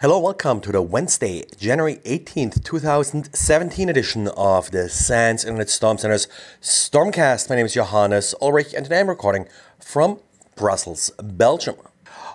Hello, welcome to the Wednesday, January 18th, 2017 edition of the Sands Internet Storm Center's Stormcast. My name is Johannes Ulrich, and today I'm recording from Brussels, Belgium.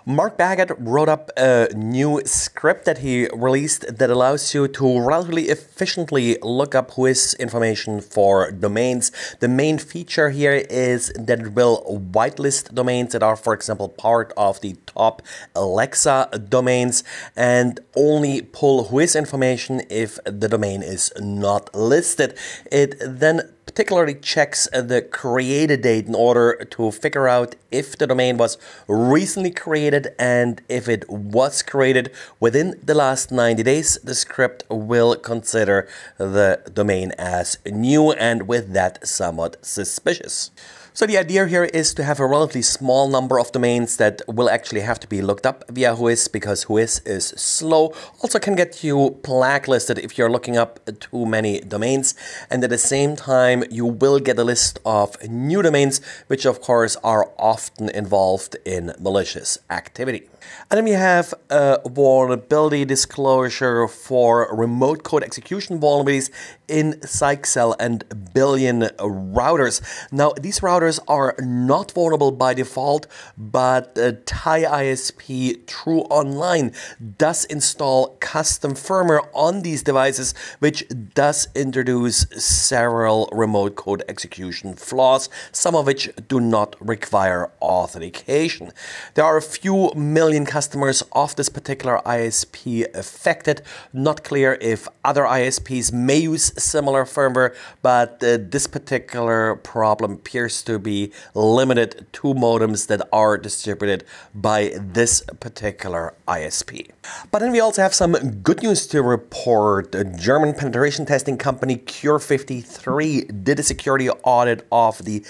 Mark Baggett wrote up a new script that he released that allows you to relatively efficiently look up whois information for domains. The main feature here is that it will whitelist domains that are, for example, part of the top Alexa domains and only pull whois information if the domain is not listed. It then particularly checks the created date in order to figure out if the domain was recently created and if it was created within the last 90 days, the script will consider the domain as new and with that somewhat suspicious. So the idea here is to have a relatively small number of domains that will actually have to be looked up via Whois because Whois is slow. Also can get you blacklisted if you're looking up too many domains. And at the same time, you will get a list of new domains, which of course are often involved in malicious activity. And then we have a uh, vulnerability disclosure for remote code execution vulnerabilities in CycCell and Billion routers. Now, these routers are not vulnerable by default, but uh, Thai ISP True Online does install custom firmware on these devices, which does introduce several remote code execution flaws, some of which do not require authentication. There are a few million customers of this particular ISP affected. Not clear if other ISPs may use similar firmware, but uh, this particular problem appears to be limited to modems that are distributed by this particular ISP. But then we also have some good news to report. A German penetration testing company Cure53 did a security audit of the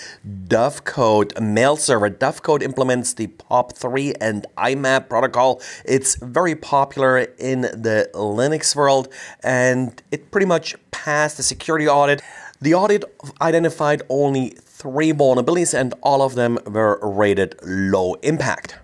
Dovecode mail server. Dovecode implements the POP3 and IMAP protocol. It's very popular in the Linux world and it pretty much passed the security audit. The audit identified only three vulnerabilities and all of them were rated low impact.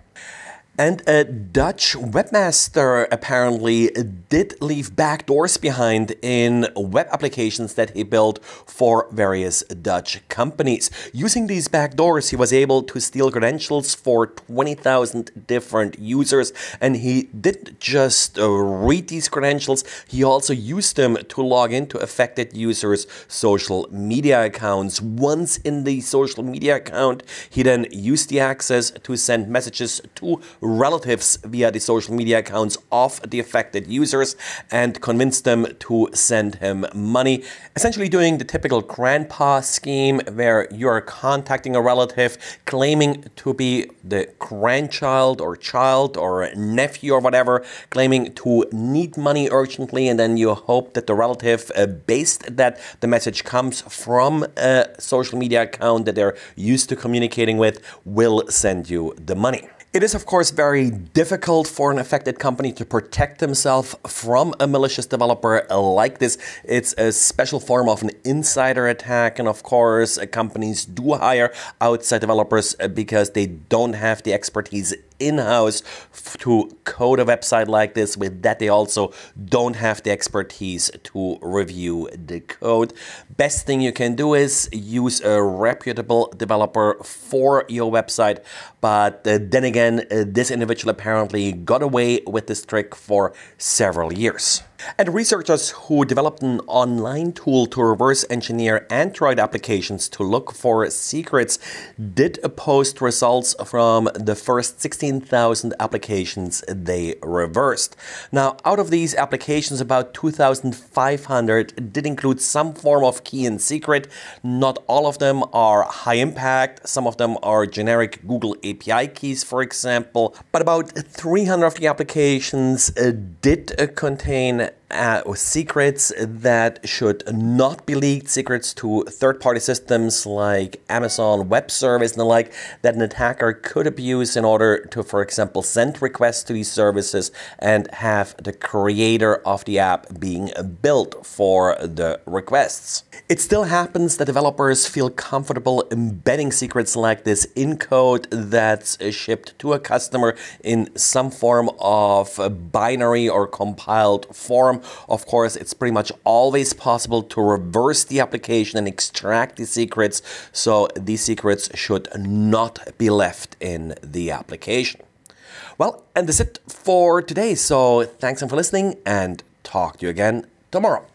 And a Dutch webmaster apparently did leave backdoors behind in web applications that he built for various Dutch companies. Using these backdoors, he was able to steal credentials for 20,000 different users. And he didn't just uh, read these credentials, he also used them to log into affected users' social media accounts. Once in the social media account, he then used the access to send messages to relatives via the social media accounts of the affected users and convince them to send him money. Essentially, doing the typical grandpa scheme where you're contacting a relative claiming to be the grandchild or child or nephew or whatever, claiming to need money urgently, and then you hope that the relative, uh, based that the message comes from a social media account that they're used to communicating with, will send you the money. It is, of course, very difficult for an affected company to protect themselves from a malicious developer like this. It's a special form of an insider attack. And of course, uh, companies do hire outside developers uh, because they don't have the expertise in-house to code a website like this with that they also don't have the expertise to review the code. Best thing you can do is use a reputable developer for your website. But uh, then again, uh, this individual apparently got away with this trick for several years. And researchers who developed an online tool to reverse engineer Android applications to look for secrets did post results from the first 16,000 applications they reversed. Now, out of these applications, about 2,500 did include some form of key and secret. Not all of them are high impact, some of them are generic Google API keys, for example, but about 300 of the applications uh, did contain uh, secrets that should not be leaked, secrets to third-party systems like Amazon Web Service and the like that an attacker could abuse in order to, for example, send requests to these services and have the creator of the app being built for the requests. It still happens that developers feel comfortable embedding secrets like this in code that's shipped to a customer in some form of binary or compiled form of course, it's pretty much always possible to reverse the application and extract the secrets, so these secrets should not be left in the application. Well, and that's it for today. So thanks for listening and talk to you again tomorrow.